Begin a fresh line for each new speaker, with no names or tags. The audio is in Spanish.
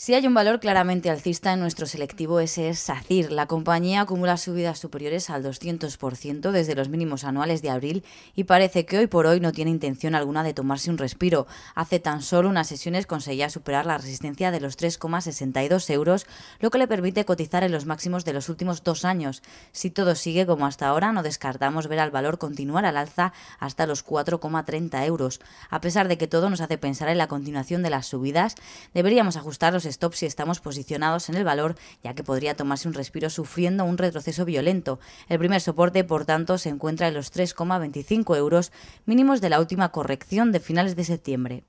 Si hay un valor claramente alcista en nuestro selectivo, ese es SACIR. La compañía acumula subidas superiores al 200% desde los mínimos anuales de abril y parece que hoy por hoy no tiene intención alguna de tomarse un respiro. Hace tan solo unas sesiones conseguía superar la resistencia de los 3,62 euros, lo que le permite cotizar en los máximos de los últimos dos años. Si todo sigue como hasta ahora, no descartamos ver al valor continuar al alza hasta los 4,30 euros. A pesar de que todo nos hace pensar en la continuación de las subidas, deberíamos ajustar los stop si estamos posicionados en el valor, ya que podría tomarse un respiro sufriendo un retroceso violento. El primer soporte, por tanto, se encuentra en los 3,25 euros mínimos de la última corrección de finales de septiembre.